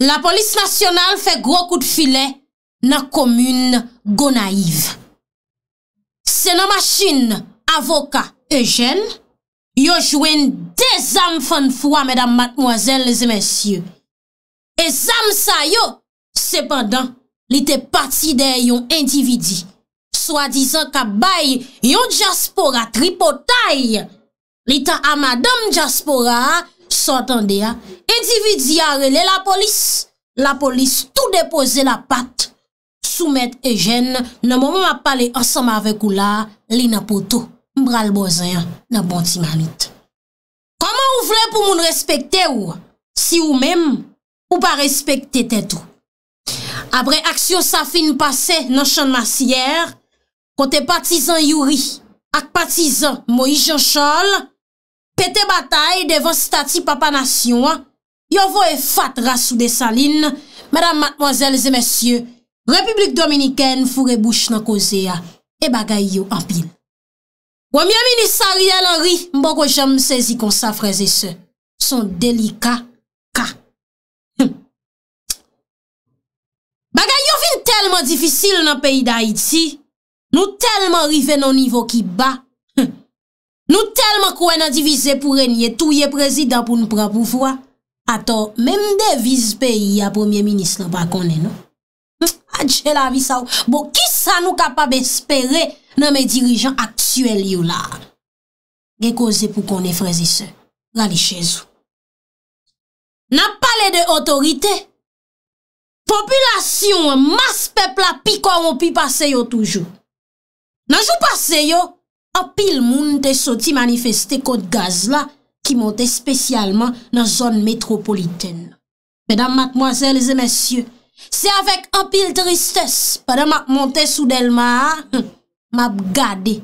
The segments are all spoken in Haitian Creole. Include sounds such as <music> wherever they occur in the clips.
la polis nasyonal fè gro kout filè nan komun go naiv. Se nan masjin avoka e jen, yo jwen de zan fèn fwa, medan matmwazel, lese men sye. E zan sa yo, sepadan, li te pati de yon individi. Swa dizan ka bay yon jaspora tripotay, li tan a madam jaspora a, Sotande a, edividzi a rele la polis, la polis tou depoze la pat, soumet e jen, nan mou mou ap pale ansama avek ou la, li na poto, mbralbozen, nan bonti manit. Koman ou vle pou moun respekte ou? Si ou mem, ou pa respekte tet ou? Abre aksyon sa fin pase nan chan masyer, kote patizan yuri ak patizan mo yi janshol, pete batay devon stati papa nasyon an, yo vo e fat rasou de salin, madame matmozelze mesye, republik dominiken fure bouch nan koze a, e bagay yo an pil. Wamiye minisari an an ri, mbo ko jom sezi kon sa freze se, son delika ka. Bagay yo vin telman difisil nan peyi da iti, nou telman rive nan nivo ki ba, Nou telman kwen nan divize pou renyen touye prezident pou nou pran poufwa. Ato, menm de viz peyi a premier ministre pa konen nou. A dje la vi sa ou. Bo, ki sa nou kapab espere nan men dirijan aksuel yo la? Ge koze pou konen frezise. La li chezou. Nan pale de otorite. Populasyon, mas pepla pi koron pi pase yo toujou. Nan jou pase yo. apil moun te soti manifeste kote gaz la ki monte spesyalman nan zon metropoliten. Pedan matmoazelze mesye, se avek apil tristes, pedan mak monte soudel ma ha, map gade.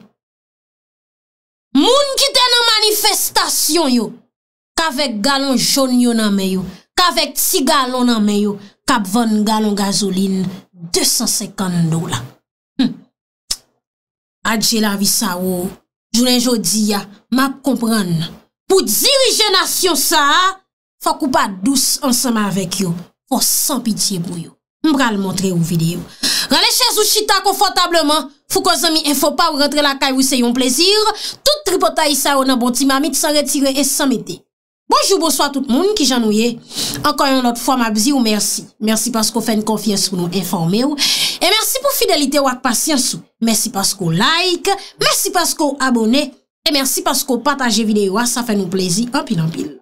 Moun ki ten nan manifestasyon yo, kavek galon jonyo nan meyo, kavek tsi galon nan meyo, kavek 20 galon gazolin, 250 dola. Adje la vi sa ou. Jounen jo di ya. Map kompran nan. Pou di rije nasyon sa a. Fak ou pa dous ansama avek yo. Fos san pitiye bou yo. Mbra l montre ou vide yo. Rale chèz ou chita konfotableman. Fou ko zami enfo pa ou rentre la kaj ou se yon plezir. Tout tripotayi sa ou nan boti mamit san retire et san mete. Bonjou bonso a tout moun ki janou ye. Ankoyon not fwa map zi ou mersi. Mersi paskou fè n konfyes pou nou informe ou. E Mersi pou fidelite wak pasyansou, mersi paskou like, mersi paskou abone, e mersi paskou pataje videyo a, sa fè nou plezi anpil anpil.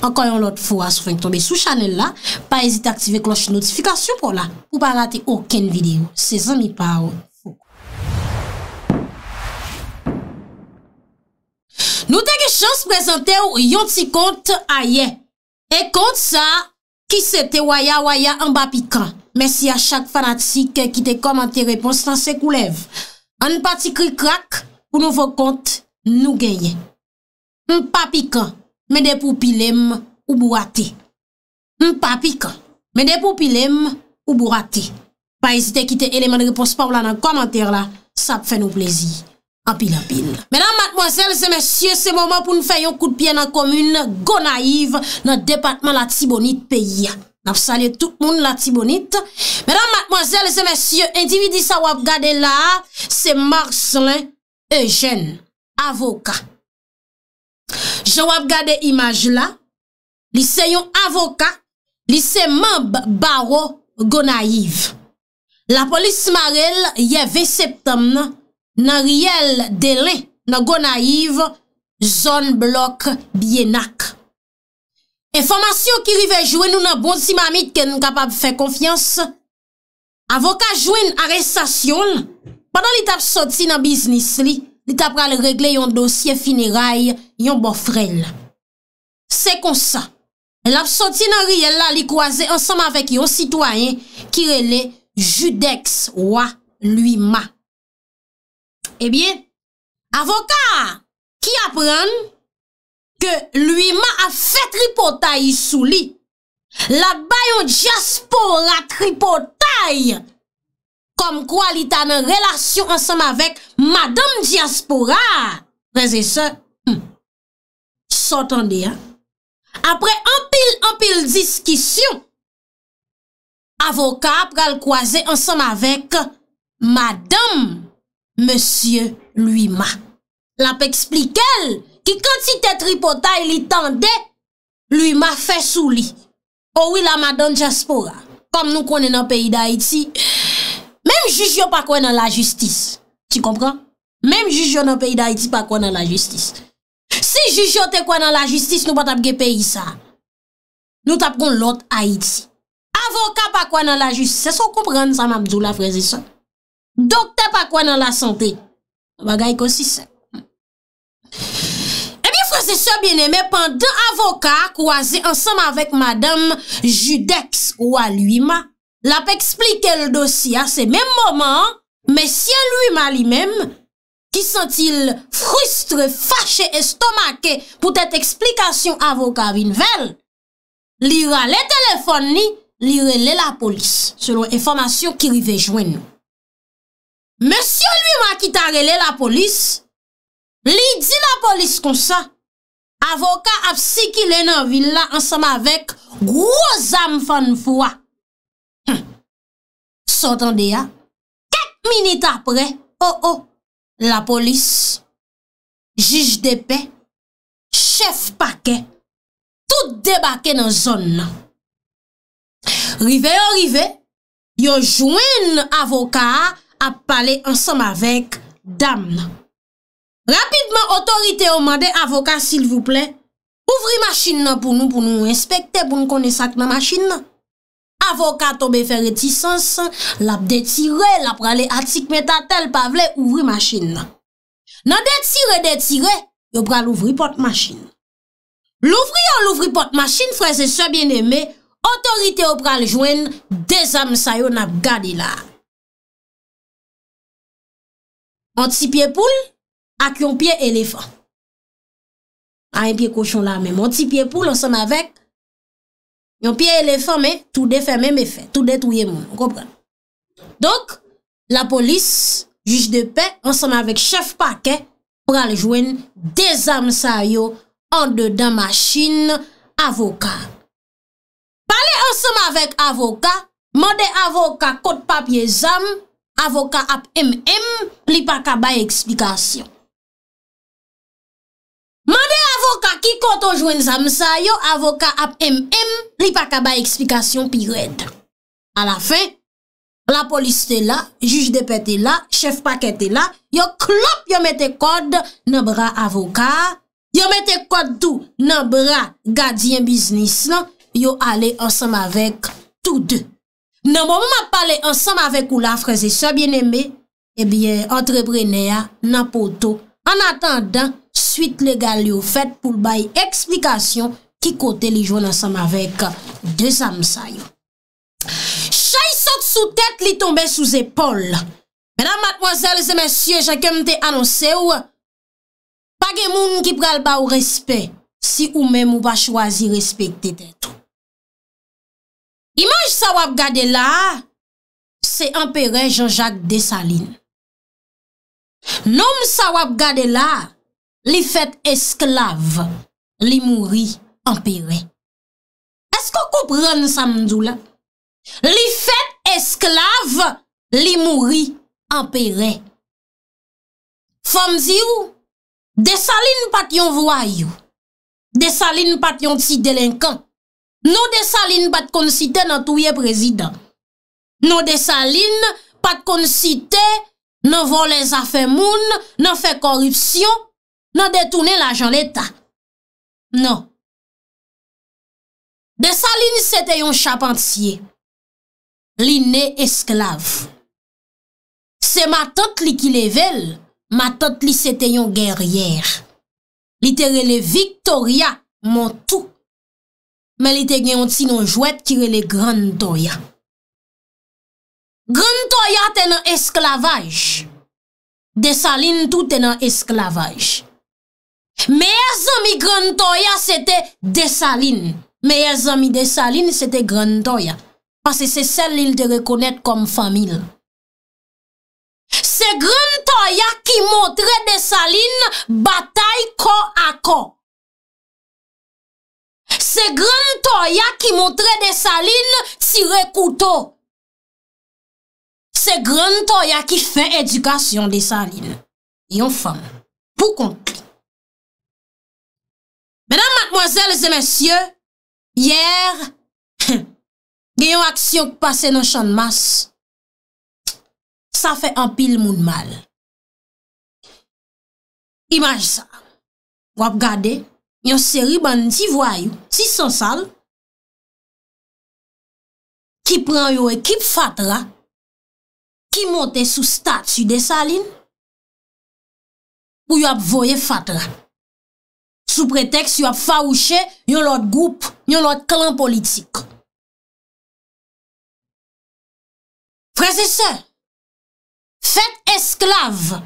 Ankoyon lot fwa sou fèng tombe sou chanel la, pa ezite aktive kloche notifikasyon pou la, ou pa rate oken videyo, se zanmi pa ou fokou. Nou teke chans prezante ou yon ti kont a ye, e kont sa... Ki se te waya waya an papikan? Mersi a chak fanatik ki te komante repons tan se koulev. An pati kri krak pou nou vokont nou genyen. An papikan, mè de pou pilem ou bou rate. An papikan, mè de pou pilem ou bou rate. Pa esite ki te eleman repons pa wlan an komante la, sa pfe nou plezi. apil-apil. Mèdam matmozèl, zè mèsyè, se mòman pou nou fè yon kout piè nan komün, gò naiv nan depatman la tibonit peyi. Napsalè tout moun la tibonit. Mèdam matmozèl, zè mèsyè, individi sa wap gade la, se marslin e jèn, avoka. Je wap gade imaj la, li se yon avoka, li se mòm baro gò naiv. La polis marel, yè vè septemn, nan riyel dele nan go naiv zon blok biye nak. Enfomasyon ki rive jwen nou nan bon si mamit ken nou kapap fe konfians, avoka jwen arestasyon, padan li tap soti nan biznis li, li tap pral regle yon dosye finiray yon bo frel. Se kon sa, l ap soti nan riyel la li kwaze ansam avèk yon sitwayen ki rele judex wa lui ma. Ebyen, avokat ki apren ke lui ma a fet ripotay sou li. La bayon diaspora ripotay kom kwa li tanen relasyon ansem avek madame diaspora. Prese se, sotan de ya. Apre anpil anpil diskisyon, avokat pral kwaze ansem avek madame Monsie lui ma. La pe eksplike el, ki kant si tetri pota ili tende, lui ma fe souli. Ouwi oh la madan jaspora, kom nou konen an peyi da Haiti, menm jujyon pa kwen an la justis. Ti kompran? Menm jujyon an peyi da Haiti pa kwen an la justis. Si jujyon te kwen an la justis, nou pa tapge peyi sa. Nou tapgon lot Haiti. Avoka pa kwen an la justis. Se sou kompran sa mam djou la freze son? Dokte pa kwen nan la sante. Bagay konsisek. E mi fwese se bieneme, pandan avoka kwa ze ansanm avek madame Judex ou aluima, la pe eksplike l dosi a se menm moman, me sien luima li menm, ki sentil frustre, fache, estomake, pou tete eksplikasyon avoka vinvel, li ra le telefon ni, li rele la polis, selon informasyon ki rivejwen nou. Mèsyon lwi ma ki tarele la polis, li di la polis kon sa, avoka ap si ki lè nan villa ansam avèk groz am fan fwa. Oh, oh, Sotan de ya, ket minute apre, ho ho, la polis, jij de pe, chef pa ke, tout debake nan zon nan. Rive yo rive, yo jwen avoka a, ap pale ansam avek dam nan. Rapidman, otorite o mande, avokat, sil vouple, ouvri masjin nan pou nou, pou nou inspekte, pou nou kone sak nan masjin nan. Avokat tobe fere tisans, lap detire, lap prale atik metatel, pavle, ouvri masjin nan. Nan detire, detire, yo prale ouvri pot masjin. Louvri yo louvri pot masjin, freze se bien eme, otorite yo prale jwen, dezam sayon ap gadi la. Mon ti piye poule ak yon piye elefan. A yon piye koshon la, men mon ti piye poule, yon piye elefan, men tout detouye moun. Donk, la polis, juche de pe, an son avèk chef pa ke, pou alè jwen desam sa yo, an de dan machine, avoka. Pali an son avèk avoka, man de avoka kote papye zanm, Avokat ap M.M. li pa ka bay eksplikasyon. Mande avokat ki koto jwen zamsa yo, avokat ap M.M. li pa ka bay eksplikasyon pi red. A la fin, la polis te la, juj de pet te la, chef pa ket te la, yo klop yo mette kod nan bra avokat, yo mette kod tou nan bra gadyen biznis nan, yo ale ansam avek tou de. Nan moun mwen pale ansam avek ou la fraze sa eh bien eme, ebyen entrebrenè a nan poto. An atandan, suite le gal yo fèt pou l bayi eksplikasyon ki kote li joun ansam avek de zamsayon. Chay sot sou tèt li tombe sou zépol. Mènam matmozèl, zè mèsyè, jè kem te anonsè ou, pa gen moun ki pral ba ou respè, si ou mè mou ba chwazi respèk te tètou. Nom sa wap gade la, se emperen Jean-Jacques Desalines. Nom sa wap gade la, li fet esklave, li mouri emperen. Esko koupran sa mdou la? Li fet esklave, li mouri emperen. Fomzi ou, Desalines pat yon vwa you. Desalines pat yon ti delinkan. Non de sa lin pat kon site nan touye prezident. Non de sa lin pat kon site nan volen zafen moun, nan fe korupsyon, nan detounen la jan l'Etat. Non. De sa lin seteyon chapanciye. Li ne esklav. Se ma tot li ki le vel, ma tot li seteyon geryer. Li terele Victoria, mon tou. men li te gen yon tsi nou jwet kire le Grand Toya. Grand Toya ten an esklavaj. Desaline tou ten an esklavaj. Meye zami Grand Toya, se te Desaline. Meye zami Desaline, se te Grand Toya. Pase se sel li te rekonet kom famil. Se Grand Toya ki motre Desaline, batay ko a ko. Se gran to ya ki montre de saline, si rekouto. Se gran to ya ki fè edukasyon de saline, yon fèm, pou konkli. Mèdam matmozèl zè mèsyè, yèr, gen yon aksyon kou pase nan chanmas, sa fè ampil moun mal. Imaj sa, wap gade, yon seri ban ti vwayou, ti sansal, ki pran yon ekip fatla, ki monte sou statu de salin, pou yon ap voye fatla. Sou pretext yon ap farouche yon lot group, yon lot clan politik. Prese se, fet esklave,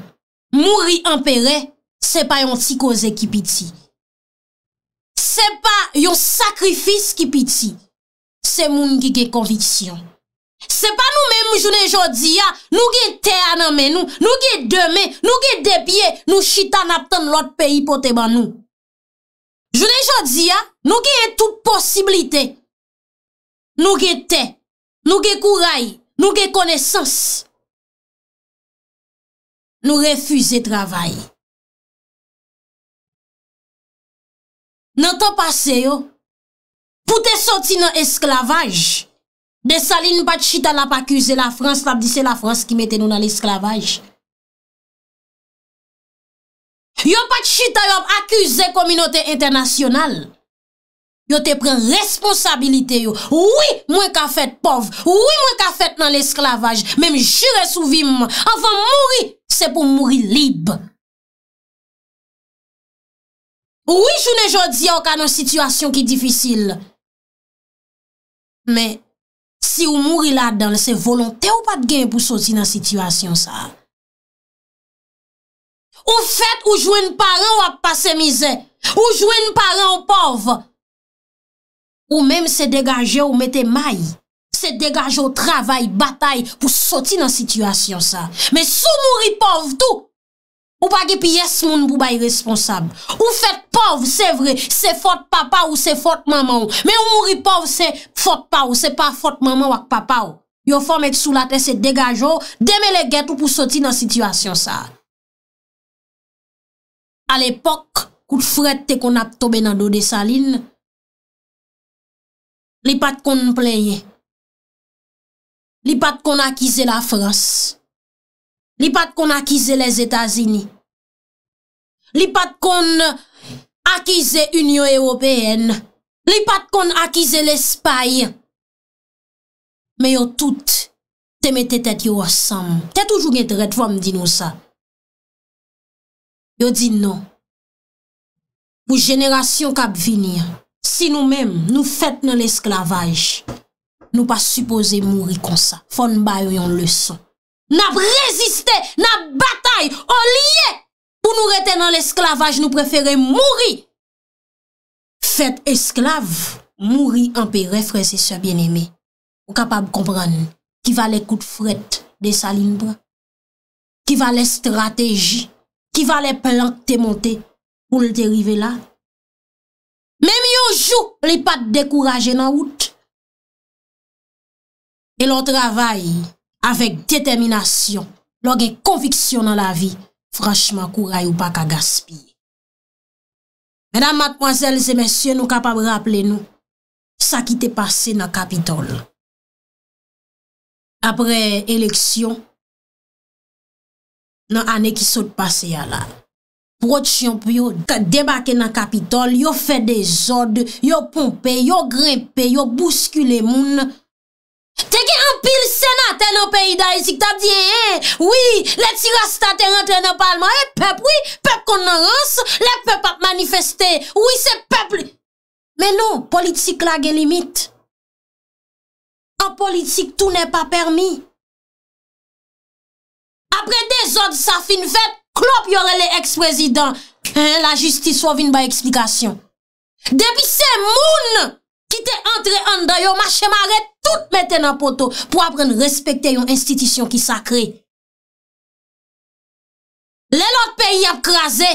mouri ampere, se pa yon ti koze ki piti. Se pa yon sakrifis ki piti, se moun ki ge konviksiyon. Se pa nou men mou jounen jodi ya, nou ge te ananmen nou, nou ge deme, nou ge depye, nou chitan apten lot peyi pote ban nou. Jounen jodi ya, nou ge yon tout posibilite. Nou ge te, nou ge kouray, nou ge konesans. Nou refuze travay. Nan ton pase yo, pou te soti nan esklavaj, de salin pat chita la pa akuse la Frans, la di se la Frans ki mette nou nan esklavaj. Yo pat chita yo akuse kominote internasyonal, yo te pren responsabilite yo. Ouye mwen ka fet pov, ouye mwen ka fet nan esklavaj, men jure souvi mwen. Afan mouri, se pou mouri libe. Ouwi chou ne jodi okan an sitwasyon ki difisil. Men, si ou mouri la dan, se volonte ou pat gen pou soti nan sitwasyon sa. Ou fet ou jwen paran ou ap pase mize. Ou jwen paran ou pov. Ou menm se degaje ou mette may. Se degaje ou travay, batay pou soti nan sitwasyon sa. Men, sou mouri pov tou. Ou pa ge pi yes moun pou bay responsable. Ou fet pov, se vre, se fote papa ou se fote mama ou. Me ou mouri pov, se fote papa ou, se pa fote mama ou ak papa ou. Yo fòm et sou la te se degajo, deme le get ou pou soti nan situasyon sa. A l'epok, kout fred te kon ap tobe nan do de salin, li pat kon pleye, li pat kon akize la frans, Li pat kon akize les Etats-Unis. Li pat kon akize Union Européenne. Li pat kon akize l'Espagne. Me yo tout teme te tet yo asam. Te toujou gen tret vwam di nou sa. Yo di nou. Non. Ou jenerasyon kap vini. Si nou men nou fet nou l'esklavaj. Nou pa suppose mouri kon sa. Fon ba yo yon leson. N ap reziste, n ap batay, an liye pou nou reten nan l esklavaj, nou prefere mouri. Fet esklav, mouri an pe refreze sa bien eme, ou kapab kompran ki va le kout fret de sa limbra, ki va le strategi, ki va le plan te monte pou l terive la. Memi yo jou li pat dekouraje nan wout, avèk determinasyon, logè e konviksyon nan la vi, franjman kou ray ou pa ka gaspye. Mèdam, matmwazèl, zè mèsyon, nou kapab rapple nou, sa ki te pase nan kapitol. Apre eleksyon, nan anè ki sote pase ya la, protyomp yo, debake nan kapitol, yo fè de zòd, yo pompe, yo grepe, yo bouskule moun, yo fè de zòd, Te gen anpil senat, te nou peyi da etik, ta diyen, eh, eh, oui, le ti rasta, te rentren nou palman, eh, pep, oui, pep kon nan rous, le pep ap manifesté, oui, se pep, men nou, politik la gen limit. An politik, tou ne pa permis. Apre dezod, sa fin vet, klop, yore le eks prezident. La justi sou avin ba eksplikasyon. Depi se moun, ki te antre an dayo, tout mette nan poto pou apren respekte yon institisyon ki sa kre. Le lot peyi ap kreze,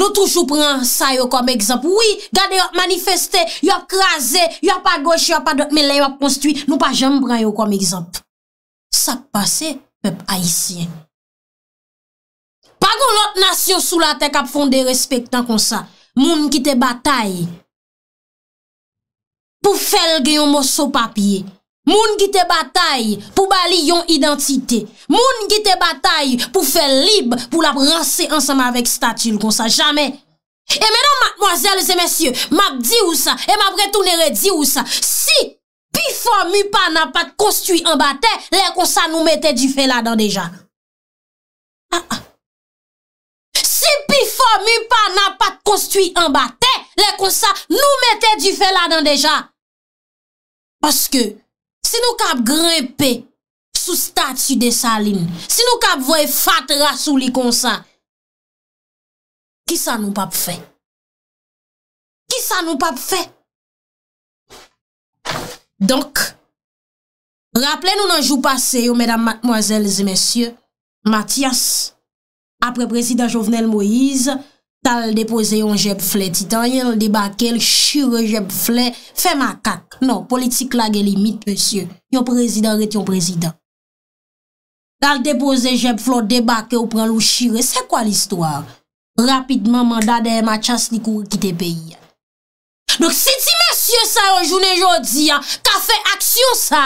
nou toujou pran sa yo kom ekzamp. Oui, gade yo ap manifeste, yo ap kreze, yo ap pa goche, yo ap pa doye, me le yo ap konstuit, nou pa jem pran yo kom ekzamp. Sa pase pep haisyen. Pa goun lot nasyon sou la tek ap fonde respekten kon sa, moun ki te batay. pou fel gen yon moso papye. Moun gite batay pou bali yon identite. Moun gite batay pou fel libe, pou la pranse ansama vek statil kon sa. Jamen. E menon, madmoazel, zemesye, map di ou sa, e map retounere di ou sa, si pifo mipa na pat kostwi anbate, le kon sa nou mette di fel adan deja. Ah, ha, ah. ha. Si pifo mipa na pat kostwi anbate, le kon sa nou mette di fel adan deja. Paske, se nou kap grepe sou statu de salin, se nou kap vwe fatra sou li konsan, ki sa nou pap fe? Ki sa nou pap fe? Donk, rappele nou nan jou pase yo, medam, matmoazel, zi, mesye, Matyas, aprepresident Jovenel Moïse, Tal depoze yon jeb fle titan, yon debake, yon shire jeb fle, fe makak. Non, politik lag e limit, monsye. Yon prezident ret yon prezident. Tal depoze jeb fle, debake, yon prezident, yon shire, se kwa l'histoire? Rapidman mandade e ma chas ni kou ki te peyi. Dok si ti monsye sa yon jounen jodi, ka fe aksyon sa?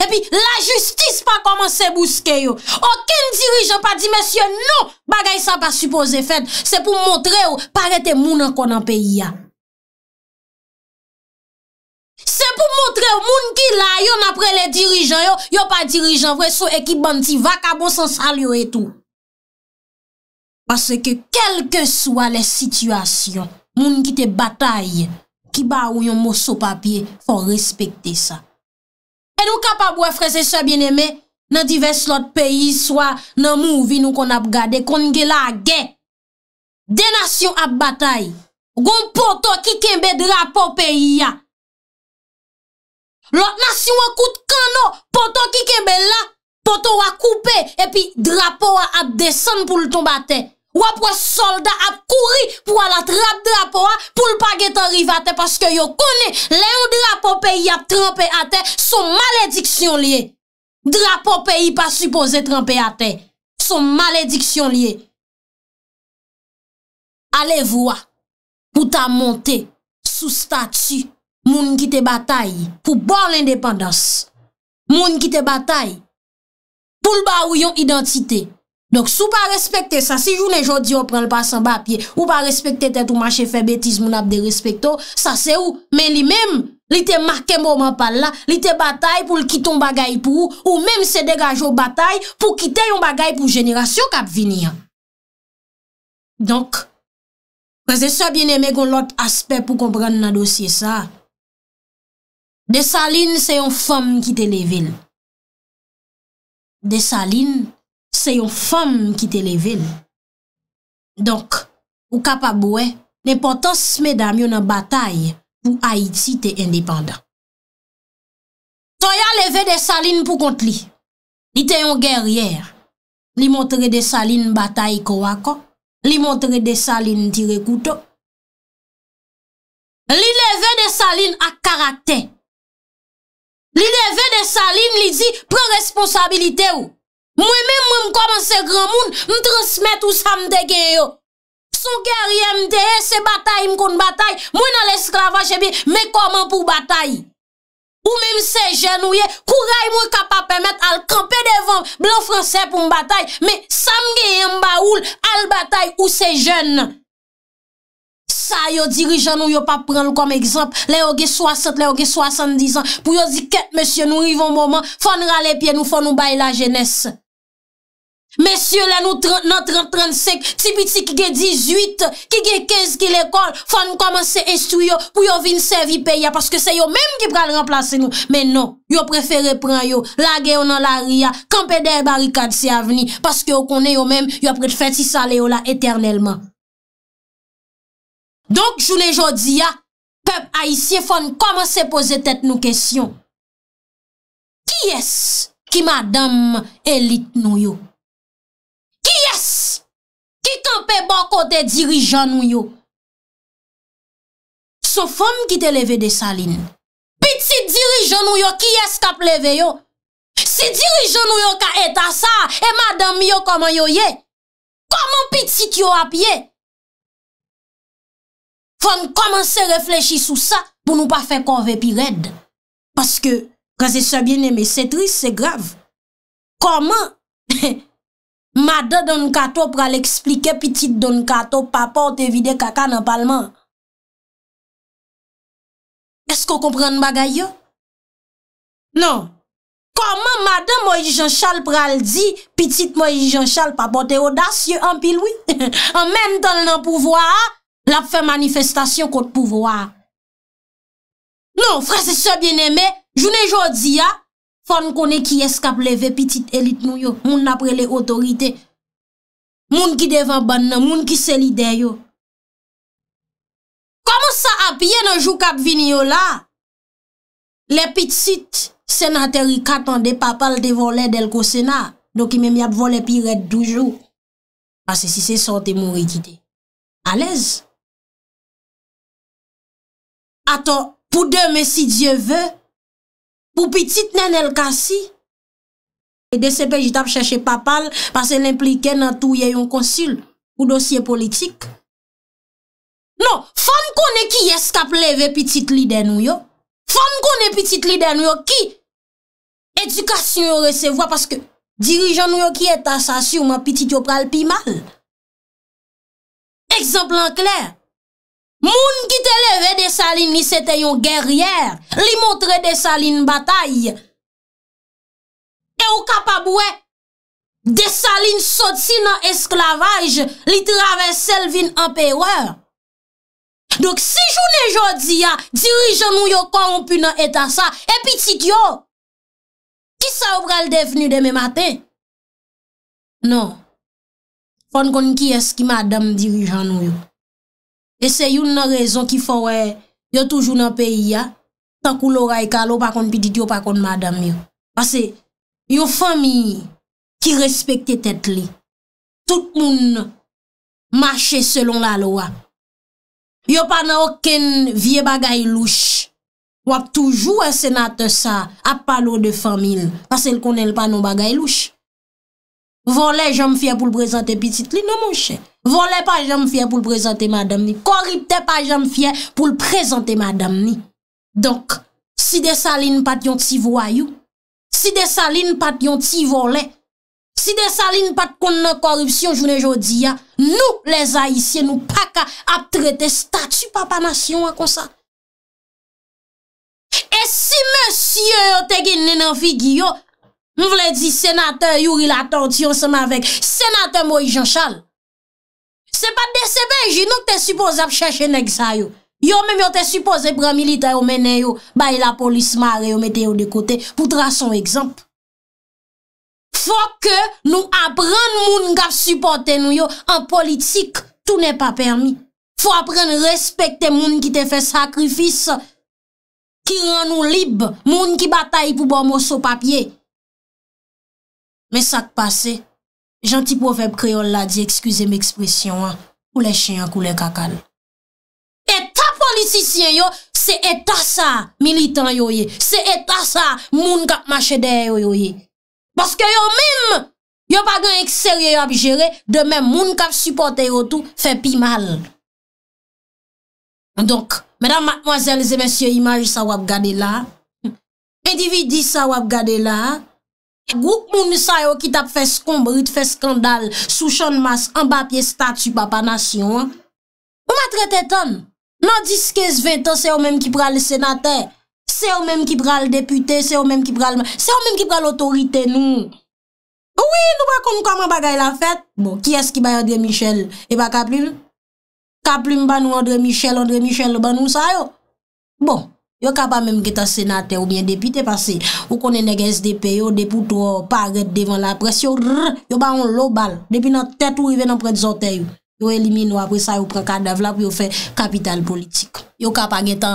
E pi la justis pa koman se bouske yo. Okin dirijan pa di men sye no bagay sa pa supose fed. Se pou montre yo parete moun an konan peyi ya. Se pou montre yo moun ki la yon apre le dirijan yo. Yo pa dirijan vwe sou ekip banti vakabo san sal yo etou. Pase ke kelke sou a le sityasyon moun ki te bataye ki ba ou yon mou so papye fon respekte sa. E nou kapab wè fwese sebyen eme nan divers lot peyi, swa nan mouvi nou kon ap gade, kon nge la ge. De nasyon ap batay, goun poto ki kembe drapo peyi ya. Lot nasyon wakout kano, poto ki kembe la, poto wakoupe, epi drapo wakap de san pou louton bate. wap wè soldat ap kouri pou wè la trap drapo wè, pou l'pa gèt anri vate, paske yo konè, lè yon drapo peyi ap trempè ate, son malediksyon liye. Drapo peyi pa suppose trempè ate, son malediksyon liye. Alev wè, pou ta monte, sou statu, moun ki te batay, pou bon l'independans, moun ki te batay, pou l'ba ou yon identite, Donk sou pa respekte sa, si jounen jodi ou pren le pasan ba apye, ou pa respekte tet ou manche fe betiz moun ap de respekte ou, sa se ou, men li mem, li te marke mouman pal la, li te batay pou l kiton bagay pou ou, ou mem se degaj ou batay pou kite yon bagay pou jenerasyon kap vini an. Donk, prese so bien eme kon lot aspe pou kompren nan dosye sa, de saline se yon fom kite le vil. De saline, Se yon fòm ki te leve nou. Donk, ou kapabouè, ne potos me dam yon batay pou Haiti te indépanda. Ton yon leve de saline pou kont li. Ni te yon geryer. Li montre de saline batay kowako. Li montre de saline tire kouto. Li leve de saline ak karate. Li leve de saline li di pre responsabilite ou. Mwen men mwen mkoman se gran moun mtrasmet ou sa mde genyo. Son keryem de se batay mkoun batay, mwen al esklavaj e bi, mwen koman pou batay. Ou men mse jen ou ye, kouray mwen kapap emet al krampè devan blan fransè pou mbatay, me sa mgeye mbaoul al batay ou se jen. Sa yo dirijan ou yo pa pranl kom ekzamp, le yo ge 60, le yo ge 70 an, pou yo di ket msye nou rivon moman, fon rale pye nou fon nou bay la jenese. Mesye la nou 35, tipiti ki ge 18, ki ge 15 ki l'ekol, foun komanse estu yo pou yo vin sevi pe ya. Paske se yo menm ki pran remplase nou. Men non, yo preferen pran yo, lage yo nan la ria, kampe der barikad se avni. Paske yo konen yo menm, yo prete feti sale yo la eternelman. Donk jounen jodi ya, pep a isye foun komanse pose tet nou kesyon. Ki es ki madame elit nou yo? pe bo kote dirijan nou yo. Sou fom ki te leve de sa lin. Pit si dirijan nou yo, ki es ka pleve yo? Si dirijan nou yo ka etasa, e madame yo koman yo ye? Koman pit si t'yo ap ye? Fon koman se reflechi sou sa, pou nou pa fe konve pi red. Paske, raze sa bien eme, se tris, se grav. Koman, he <laughs> he, Mada don kato pral explike, pitit don kato, papote vide kaka nan palman. Esko komprende bagay yo? Non, koman mada moji Jean-Charles pral di, pitit moji Jean-Charles papote odas, yo an pilwi? An <laughs> men don nan pouvoi, la pou fe manifestasyon kote pouvoi. Non, frase se bieneme, jounen jodi ya. Fon kone ki eskap leve pitit elit nou yo, moun apre le otorite. Moun ki devan ban nan, moun ki seli de yo. Komo sa ap ye nan jou kap vini yo la? Le pit sit, senateri katan de papal de vole del ko sena. Dok ime mi ap vole pi red doujou. Pase si se sante moun rejite. A lez. Aton, pou de me si Diyo vey. pou pitit nen el kasi. E de sepejit ap cheshe papal, pase l'implike nan tou ye yon konsil, pou dosye politik. Non, fan konen ki yes ka pleve pitit lider nou yo, fan konen pitit lider nou yo ki, edukasyon yo resevoa, paske dirijan nou yo ki etasasyon, ma pitit yo pral pi mal. Eksemple an kler, Moun ki te leve de salin ni sete yon geryer, li montre de salin batay. E ou kapabwe, eh? de salin soti nan esklavaj, li traves selvin anpeywe. Dok si jounen jodi ya, dirijan nou yo koron pu nan etasa, epi tit yo, ki sa ou pral devenu deme maten? Non, fon kon ki eski madam dirijan nou yo. E se yon nan rezon ki fawè yo toujou nan peyi ya, tan kou loray ka lopakon pitit, lopakon madam yo. Pase, yon fami ki respekte tet li. Tout moun mache selon la lowa. Yo pa nan oken vie bagay louche. Wap toujou wè senate sa ap palo de fami. Pase, l konen l panon bagay louche. Vole jom fye pou l prezante pitit li nou moun chè. Vole pa jom fye pou l prezante madame ni. Koripte pa jom fye pou l prezante madame ni. Donk, si de salin pat yon ti voyou, si de salin pat yon ti vole, si de salin pat kont nou korupsyon jounen jodi ya, nou les aisyen nou paka ap trete statu papanasyon a konsa. E si monsye yo te gen nenan fi giyo, Mwen vle di senatè yowri la tanti yon seman vek. Senatè mwen yon chal. Se pat de sebej yon nou te supose ap chèche nek sa yon. Yon mèm yon te supose pran milite yon mènen yon. Baye la polis mare yon mette yon de kote. Poutra son ekzamp. Fò ke nou apren moun gap supporte nou yon. An politik, tout nè pa permi. Fò apren respecte moun ki te fè sakrifis. Ki ren nou lib. Moun ki batay pou bon mòs o papye. Men sak pase, janti profep kreol la di, ekskuse m ekspresyon an, pou le chen an, pou le kakal. Eta politisyen yo, se eta sa militan yo ye, se eta sa moun kap machede yo yo ye. Baske yo mim, yo pa gen ekser yo yo ap jere, de men moun kap supporte yo tou, fe pi mal. Donk, mèdam matmoazèl zè mèsyè imaj sa wap gade la, individi sa wap gade la, Gouk moun sa yo ki tap fè skombe, rite fè skandal, sou chan mas, an bapye statu pa pa nasyon. Ou ma trete ton? Nan 10, 15, 20 an, se yo mèm ki pra l senate, se yo mèm ki pra l depute, se yo mèm ki pra l autorite nou. Ouwi, nou wakon mou koman bagay la fèt. Bon, ki es ki bay Andre Michel? E ba kaplume? Kaplume ba nou Andre Michel, Andre Michel, le ba nou sa yo. Bon. Yo ka pa mèm gèta senate ou mèm depite Pase ou konè nè gèse depè yo Depout ou ou paret devan la pres yo Yo ba yon lo bal Depi nan tèt ou yon ven nan predzote yo Yo elimine yo apre sa yo pren kardav la Pou yo fè kapital politik Yo ka pa gèta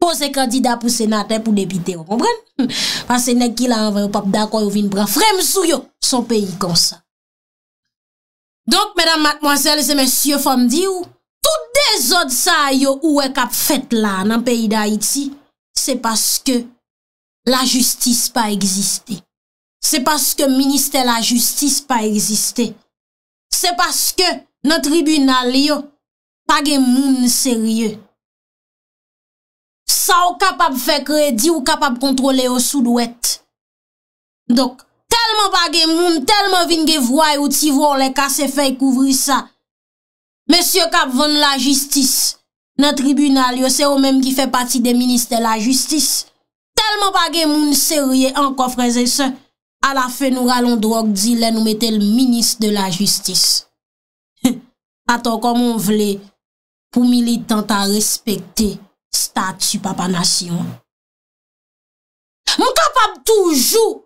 Pose kandida pou senate pou depite yo <laughs> Pase nè ki la anvè yo pap d'akoy Yo vin pran frem sou yo Son peyi kon sa Donk mèdam matmoasèl Se mèsyè fèm di yo e zot sa yo ou e kap fèt la nan peyi da iti, se paske la justis pa egziste. Se paske minister la justis pa egziste. Se paske nan tribunal yo, pa gen moun serye. Sa ou kap ap fè kredi ou kap ap kontrole ou sou dwet. Dok, telman pa gen moun, telman vin gen vwa ou ti vwa ou le kase fè kouvri sa, Monsye kap von la jistis, nan tribunal yo se o menm ki fe pati de minist de la jistis, telman pa gen moun serye an kofreze se, ala fe nou ralon drok di len nou metel minist de la jistis. <laughs> Ato komon vle pou militant a respekte statu papanasyon. Moun kapap toujou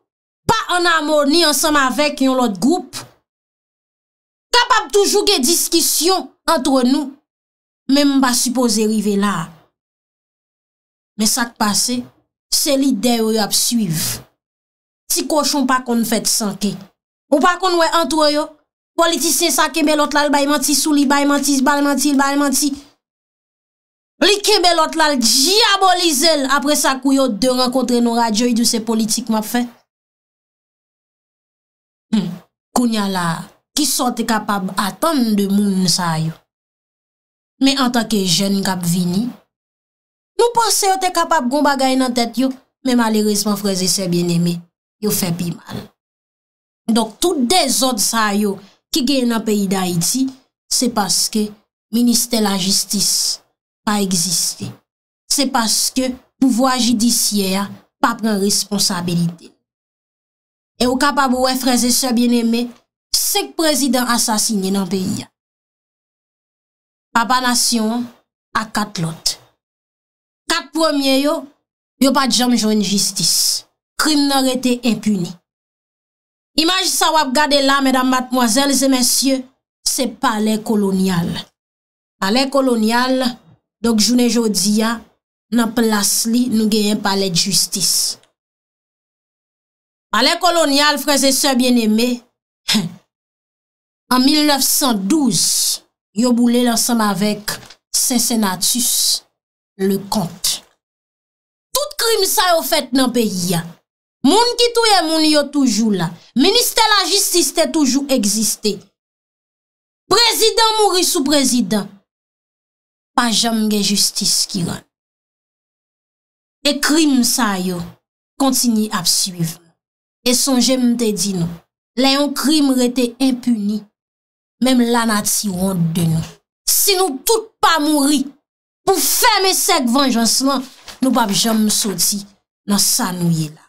pa an amoni ansam avek yon lot group. Kapap toujou gen diskisyon, Antre nou, men mba suppose rive la. Men sak pase, se li deyo yo ap suiv. Ti koshon pa kon fèt sanke. Ou pa kon wè antre yo, politisyen sa kemelot lal baymanti, souli baymanti, zbarymanti, lbarymanti. Li kemelot lal diabolize l apre sa kou yo de renkontre nou radyoy douse politik mwap fè. Hmm. Kounya la. ki son te kapab atan de moun sa yo. Me an tanke jen kap vini, nou pan se yo te kapab gomba gay nan tet yo, men mali resman freze se bien eme, yo fe pi man. Donk tout de zot sa yo, ki gay nan peyi da iti, se paske minister la justis pa egziste. Se paske pouvoi jidisiye pa pren responsabilite. E yo kapab ouwe freze se bien eme, Sek prezident asasini nan peynya. Pa ba nasyon, a kat lot. Kat premier yo, yo pa djam joun justice. Krim nan rete impuni. Imaj sa wap gade la, medan matmoazel, zemensye, se pale kolonyal. Pale kolonyal, dok jounen jodi ya, nan plas li, nou genye pale justice. Pale kolonyal, freze se bien eme, <coughs> En 1912, yo boulè lansam avèk sen senatus le kont Tout krim sa yo fèt nan peyi Moun ki touye moun yo toujou la Ministè la jistis te toujou egzistè Prezident mouri sou prezident Pa jam gen jistis ki lan E krim sa yo kontini ap suiv E son jem te di nou la yon krim rete impuni, mem la natiron de nou. Si nou tout pa mouri, pou fèmè sek venjansman, nou pa vjom msoti nan sa nouye la.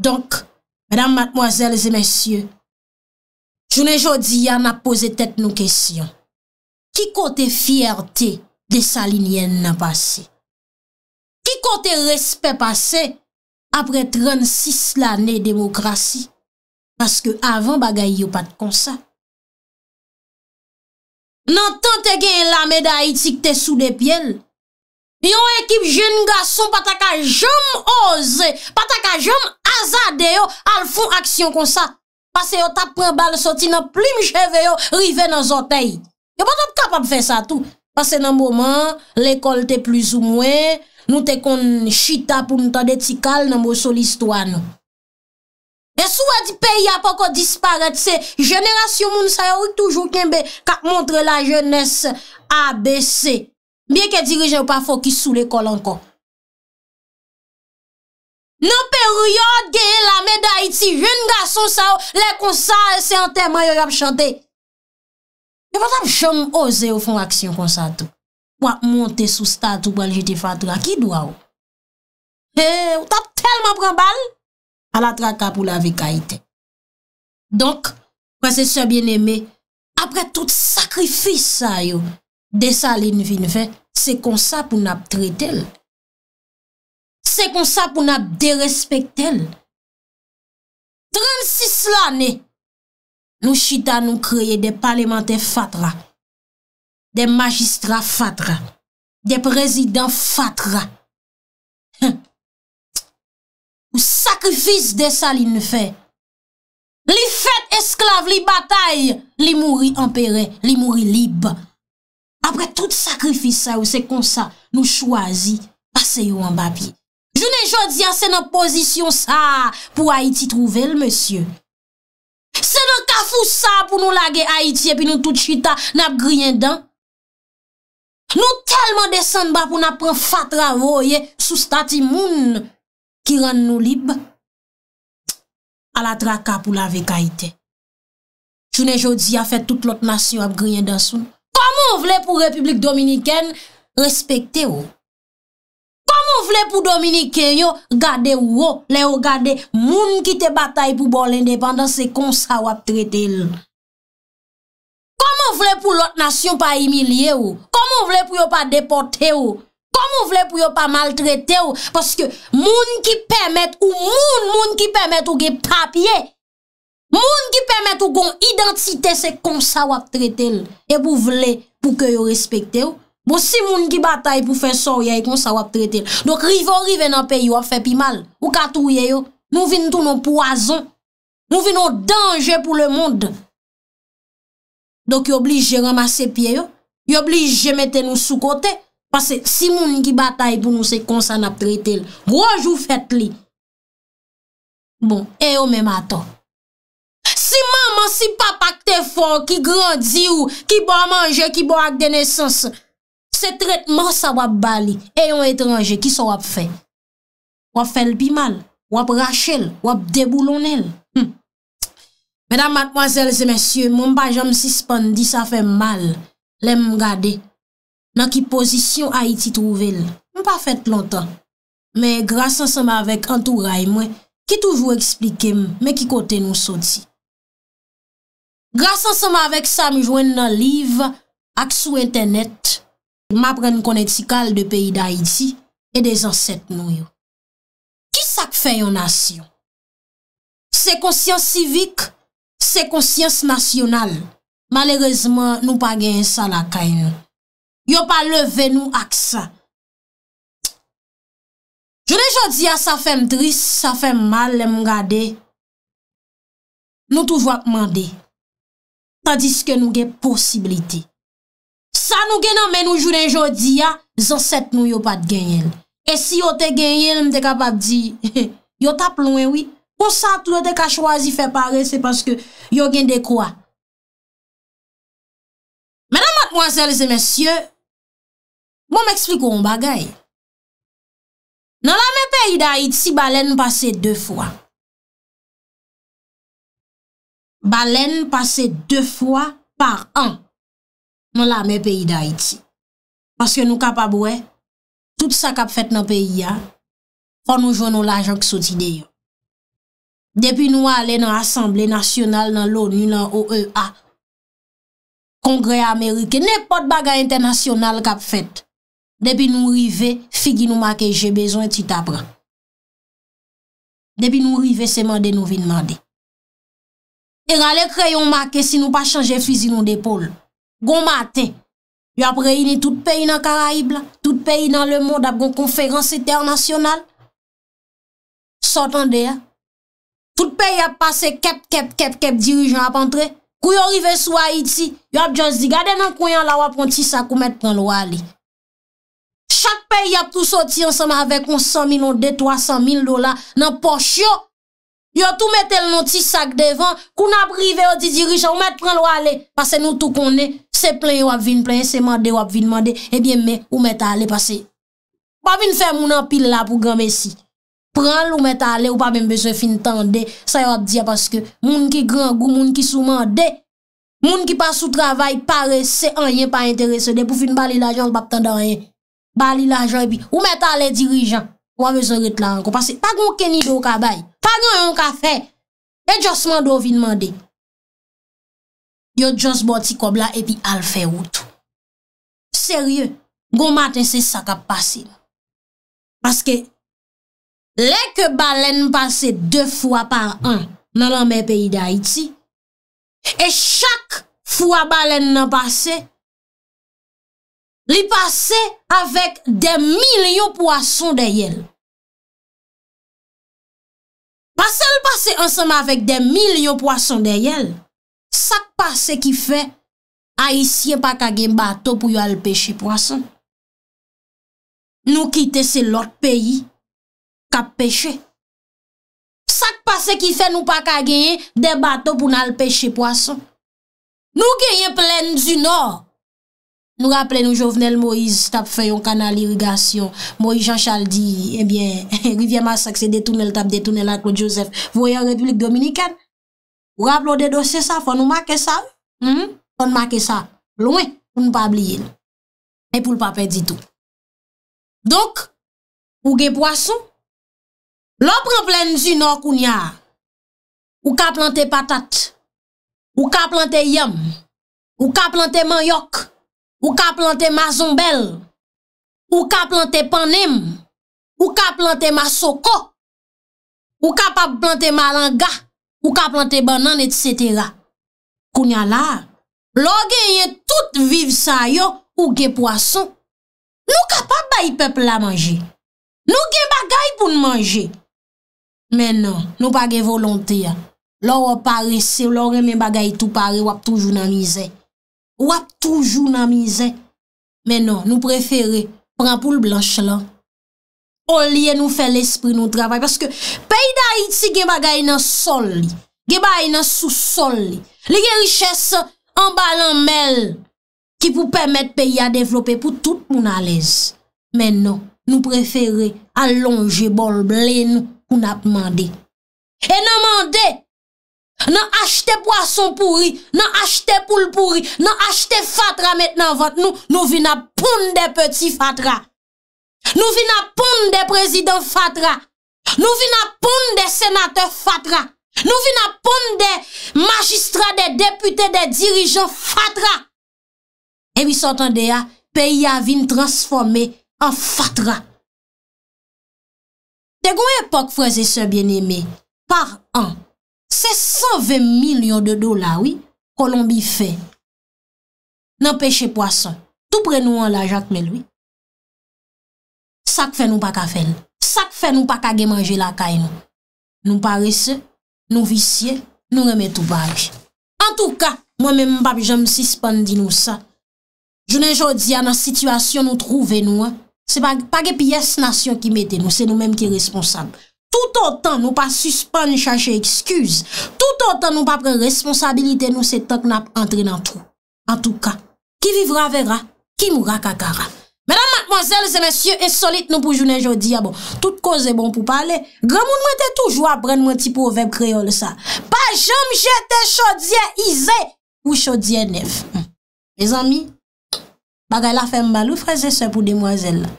Donk, mèdam matmoazèl zè mèsyè, jounè jodi ya na pose tèt nou kèsyon, ki kote fiertè de sa linjen nan pasè? Ki kote respè pasè apre 36 l'anè demokrasi, Paske avan bagay yo pat kon sa. Nan tan te gen yon lame da itik te sou de piel, yon ekip jen nga son pataka jom oze, pataka jom azade yo al fon aksyon kon sa. Pase yo tap pre bal soti nan plim cheve yo rive nan zotey. Yo patan kapap fe sa tou. Pase nan mouman, l'ekol te plus ou mouen, nou te kon chita pou nou ta detikal nan mouso l'istwa nou. Yè e sou wè di pe yè pou kò disparèt se jenèrasyon moun sa yò wè toujò kèmbe kak montre la jènesse a, b, c. Mbyè kè dirijè wè pa fò ki sou lè kol ankon. Nè peryò gè yè la mè d'Haïti, jèn gasson sa wè konsan se yon teman yò wè ap chante. Yè wè tap chèm ose wè fon aksyon konsan tou. Wè ap monte sou statou ban jè te fatou la ki dou wè wè. Yè wè tap telman pran bal. A la traka pou la veka ite. Donk, prese se bien eme, apre tout sakrifis sa yo de sa lin vinve, se konsa pou nap trete el. Se konsa pou nap derespekte el. 36 l ane, nou chita nou kreye de palemente fatra, de magistra fatra, de prezident fatra. Sakrifis de sa li nou fe. Li fet esklav, li batay, li mouri empere, li mouri libe. Apre tout sakrifis sa ou se konsa, nou chwazi, paseyo an bapye. Jounen jodia, se nou posisyon sa pou Haiti trouvel, monsye. Se nou kafou sa pou nou lage Haiti e pi nou tout chita nap griyendan. Nou telman desen ba pou nap pran fat ravoye sou stati moun ki ran nou libe. A la traka pou la veka ite. Choune jodi a fet tout lot nasyon ap griye dansoun. Koman vle pou Republik Dominiken respekte ou? Koman vle pou Dominiken yo gade ou ou? Le ou gade moun ki te batay pou bol indepandan se konsa wap trete el? Koman vle pou lot nasyon pa imilye ou? Koman vle pou yo pa depote ou? Kom ou vle pou yo pa mal trete ou? Paske moun ki pemet ou moun moun ki pemet ou ge papye. Moun ki pemet ou kon identite se konsa wap trete ou. E pou vle pou ke yo respekte ou. Bo si moun ki batay pou fe son ya yon e konsa wap trete ou. Dok rivo rive nan pe yo a fe pi mal. Ou katou ye yo. Moun vin tout nou poason. Moun vin nou denje pou le moun. Dok yo blije remase pie yo. Yo blije jemete nou sou kote. Pase, si moun ki batay pou nou se konsan ap trete l, broj ou fet li. Bon, e yo men mato. Si moun, man, si pa pakte fò, ki grod zi ou, ki bo a manje, ki bo ak denesans, se trete moun sa wap bali, e yon etranje ki so wap fe. Wap fel bi mal, wap rachel, wap deboulonel. Hm. Medan matmoazelze, men sye, moun pa jom sispan di sa fe mal, lem gadey. nan ki pozisyon Haiti trouvel. Mwen pa fèt lontan. Mwen grasa anseman avèk antouray mwen, ki toujou eksplike mwen, men ki kote nou soti. Grasa anseman avèk sa, mwen jwen nan liv, ak sou internet, mwen apren konetikal de peyi d'Haiti, e de zanset nou yo. Ki sak fè yon asyon? Se konsyans sivik, se konsyans nasyonal. Malèrezman nou pa gen yon sal akay nou. Yo pa leve nou aksan. Jode jodia sa fèm tris, sa fèm mal, lèm gade. Nou touvo ak mande. Tadiske nou gen posibilite. Sa nou gen anmen nou jode jodia, zan set nou yo pat genyel. E si yo te genyel, m te kapap di, <laughs> yo tap lounen wii. Po sa, tou yo te ka chwazi fè pare, se paske yo gen dekwa. Mwen sel se mesye, mwen m'eksplik ou m'bagay. Nan la mè peyi da Haiti, balen pase de fwa. Balen pase de fwa par an nan la mè peyi da Haiti. Panske nou kap abwe, tout sa kap fet nan peyi ya, kon nou joun nou la jan k sou ti de yo. Depi nou alè nan Assemble Nationale nan l'ONU nan OEA, Kongre Amerike, ne pot baga internasyonal kap fet. Depi nou rive, figi nou make, je bezon eti tabran. Depi nou rive, seman de nou vinman de. E rale kreyon make, si nou pa chanje fizi nou depol. Gon mate. Yo ap reyine tout peyi nan Karaibla, tout peyi nan le mod ap gon konferans eternasyonal. Sot an de ya. Tout peyi ap pase kep, kep, kep, kep dirijan ap entrey. Kou yo rive sou Haiti, yo ap jons di gade nan kouyan la wapon ti sak ou met pren lo wale. Chak pey ap tou soti ansama avek 100.000, 200.000, 300.000 dola nan poch yo. Yo tou metel nan ti sak devan, kou nap rive yo ti di riche ou met pren lo wale. Pase nou tou konen, se plen wap vin, plen se mande wap vin mande, ebyen eh men ou met ale pase. Wap vin fe moun an pil la pou game si. Prenl ou met ale ou pa men bezon fin tan de. Sa yo ap diya paske moun ki gran gou, moun ki souman de. Moun ki pa sou travay pare se anye pa interese de. Pou fin bali l'ajan ou pap tan da anye. Bali l'ajan epi ou met ale dirijan. Ou a bezon ret la anko. Paske pag moun keni do ka bay. Pag moun yon ka fe. E josman do fin man de. Yo jos boti kob la epi al fe woutou. Serye. Gon maten se sa ka pasin. Paske. Lè ke balen pase de fwa par an nan an mè peyi da iti, e chak fwa balen nan pase, li pase avèk de milyon poason de yel. Pase l'pase ansama avèk de milyon poason de yel, sak pase ki fè a isye pa kage mba to pou yo al pechi poason. Nou kite se lot peyi, kap peche. Psa k'pase ki fe nou pa kageye, debato pou nal peche poason. Nou geye plen du nor. Nou rappele nou Jovenel Moïse, tap fè yon kanal irrigasyon, Moïse Jean Chaldi, ebyen eh <laughs> Rivière Massac, se detounel tap detounel aklo Joseph, voyan Republik Dominikane. Ou rappele ou de dosye sa, fò nou make sa ou? Fò nou make sa, lounè, pou nou pa abliye nou. E pou l'papè ditou. Dok, ou ge poason, Lo pranple nzi nou kounya. Ou ka plante patate, ou ka plante yam, ou ka plante manyok, ou ka plante ma zonbel, ou ka plante panem, ou ka plante ma soko, ou ka pa plante maranga, ou ka plante banan, etc. Kounya la, lo genye tout vive sa yo ou genye poason. Nou ka pa bayi peple la manje, nou genye bagay pou nan manje. Mè nan, nou pa gen volonté ya. Lò wè pare se, lò wè men bagay tou pare, wè ap toujou nan mizè. Wè ap toujou nan mizè. Mè nan, nou prefere, pran pou l'blanche la. O liye nou fè l'esprit nou travay. Paske, peyi da iti gen bagay nan sol li. Gen bagay nan sou sol li. Li gen lichè se, an balan mel. Ki pou pèmèt peyi a devlopè pou tout moun alèz. Mè nan, nou prefere, alonje bol blè nou. Ou nan ap mande? E nan mande, nan achete poisson pouri, nan achete poule pouri, nan achete fatra met nan vot nou, nou vina poun de peti fatra. Nou vina poun de prezident fatra. Nou vina poun de senateur fatra. Nou vina poun de magistra, de depute, de dirijon fatra. E mi sotande a, peyi a vin transforme an fatra. Dè goun epok fwese se bien eme, par an, se 120 milyon de dola wè, kolombi fè. Nan peche po asan, tou pre nou an la jak mel wè. Sak fè nou pa ka fè nou, sak fè nou pa ka gemanje la kay nou. Nou parise, nou visye, nou reme tou bag. An tou ka, mwen men mbap jom si span di nou sa. Jounen jodi an an situasyon nou trouve nou an. Se pa ge pi yes nasyon ki mette nou, se nou menm ki responsable. Tout an tan nou pa suspande chache ekskuse. Tout an tan nou pa pren responsabilite nou, se tok nap entre nan trou. An tou ka. Ki vivra vera, ki mwra kakara. Menan matman zel, se men sye insolite nou pou jounen jodi ya ah bon. Tout ko zè bon pou pale, gremoun mwen te toujwa pren mwen ti pou o veb kreol sa. Pa jom jete chodien izè ou chodien nev. E zanmi? Bagay la fè mba, lou frazè sè pou demwazèl la.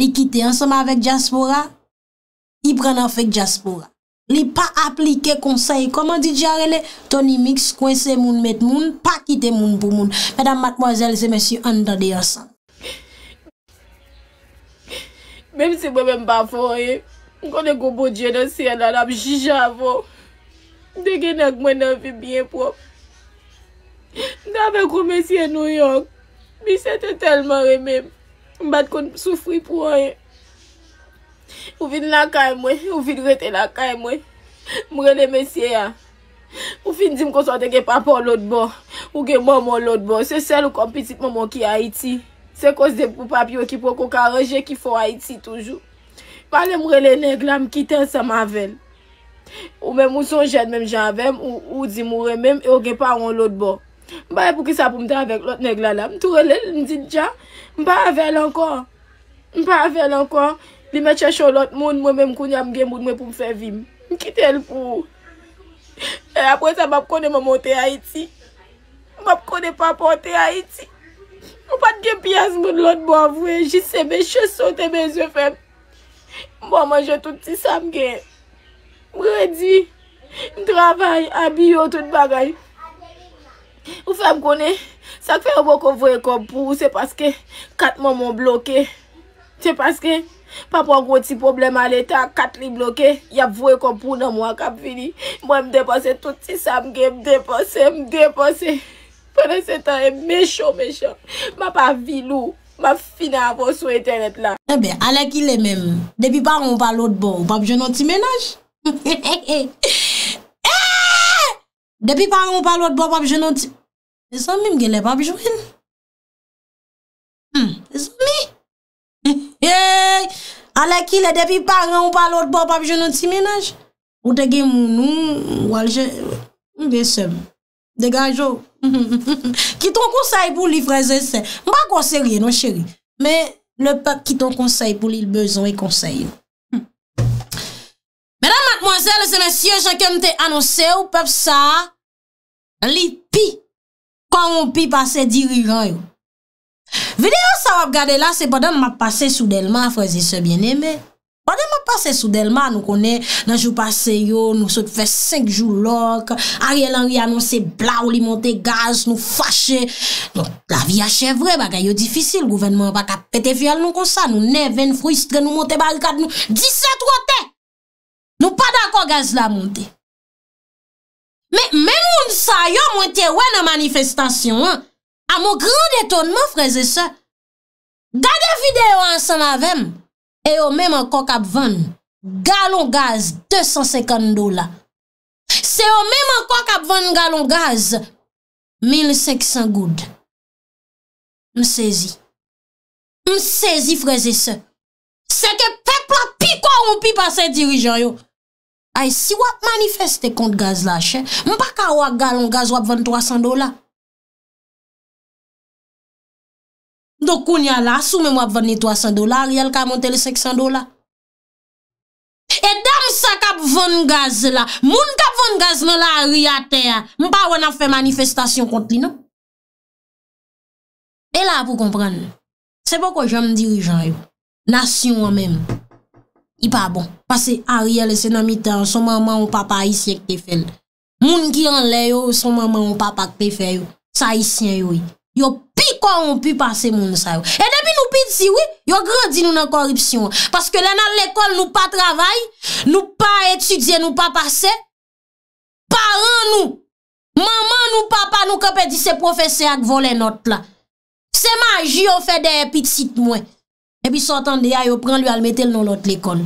Li kite ansèm avèk Jaspoura, i pran avèk Jaspoura. Li pa aplike konsey, koman di jarele, toni miks, kwen se moun met moun, pa kite moun pou moun. Mèdam matmwazèl, se mèsyou andade yansan. Mèm se mwen mbafo e, mkone koubo dje nan sè anan ap jijavo. Dè genèk mwen nan fi byen pou. Ndè avèk ou mèsyè nou yonk. Bi se te telman remem, mbat kon soufri pou ane. Ou fin lakay mwen, ou fin rete lakay mwen, mwen le mesye a. Ou fin di m konsante ge papon lout bon, ou ge moun moun lout bon. Se sel ou kompitit moun moun ki Haiti. Se kos de pou papi wè ki pou kon karaje ki fon Haiti toujou. Palè mwen le neglam ki ten sa mavel. Ou men moun son jen men javèm, ou di moun remem, ou e ge paron lout bon. Mbaye pou ki sa pou mda avek lot neglala, mturele, mdidja, mba avek lankon. Mba avek lankon, li meche chon lot moun mwen mwen mkoun ya mgen moun mwen pou mfe vim. Mkite lpou. E apresan mbap kone mwote Haiti. Mbap kone pa pote Haiti. Mbate gen piyaz moun lot mwa vwe, jise me che sote, me ze fem. Mba manje touti sa mgen. Mbredi, travay, abiyo tout bagay. Ou fèm konè, sa k fèm wò kon vwe kompou, se paske kat mò mò blokè. Se paske, pap wò gwo ti problem alè ta, kat li blokè, yap vwe kompou nan mò akap vini. Mwen m depose touti sa mge, m depose, m depose. Pwene se tanè, e mechò, mechò. Ma pa vilou, ma fina apò sou internet la. Ebe, eh ale ki lè mèm, depi pa wò pa lòt bò, bon, wò pap jè non ti menaj. <laughs> Eh! Depi pa wò pa lòt bò, bon, wò pap jè non ti... Desan mi m gen le papijouen? Desan mi? Ale ki le depi paran ou pa l'ot bo papijouen nou ti menaj? Ou te gen moun ou aljen? Mbe se mou. Dega jo. Ki ton konsey pou li fraze se. Mba konsey rie nou cheri. Me le pep ki ton konsey pou li lbezon e konsey yo. Hmm. Madame, mademoiselle, senesye, chanke mte anonsey ou pep sa. Li pi. Korompi pa se dirijan yo. Ve de an sa wap gade la se padan ma pase soudelman, freze se bieneme. Padan ma pase soudelman nou konen nanjou pase yo, nou sot fe 5 jou lork, a rielan rian nou se bla ou li monte gaz, nou fache. La vi achevre baka yo difisil, gouvenman baka pete fial nou konsa, nou neven, fristre, nou monte barikat, nou diset roten. Nou padan kon gaz la monte. Men moun sa yon mwen te wè nan manifestasyon an, an moun gran detonman freze se, gade videyo an san avèm, e yo men moun kok apvan galon gaz 250 dola. Se yo men moun kok apvan galon gaz 1500 goud. M sezi. M sezi freze se. Se ke pepla pi korompi pa se dirijan yo. Ay, si wap manifeste kont gaz la, chè, mpa ka wak galon gaz wap 2300 dola. Do koun ya la, sou mwen wap 2300 dola, riyal ka monte le 500 dola. E dam sa kap von gaz la, moun kap von gaz nan la riyate ya, mpa wana fwe manifestasyon kont li, nan? E la pou kompran, sebo ko jom dirijan yo, nasyon wamem. I pa bon. Pase Ariel se nan mi tan, son maman ou papa isye k te fèl. Moun ki an lè yo, son maman ou papa k pe fè yo. Sa isye yo. Yo pi kon ou pi pase moun sa yo. E debi nou pi di yo, yo grandi nou nan koripsyon. Paske lè nan l'ekol nou pa travay, nou pa etudye, nou pa pase. Paran nou. Maman nou, papa nou, kepe di se profese ak volenot la. Se maji yo fe de epitit mwen. E pi sotan di a yo pran li al metel nou lot l'ekol.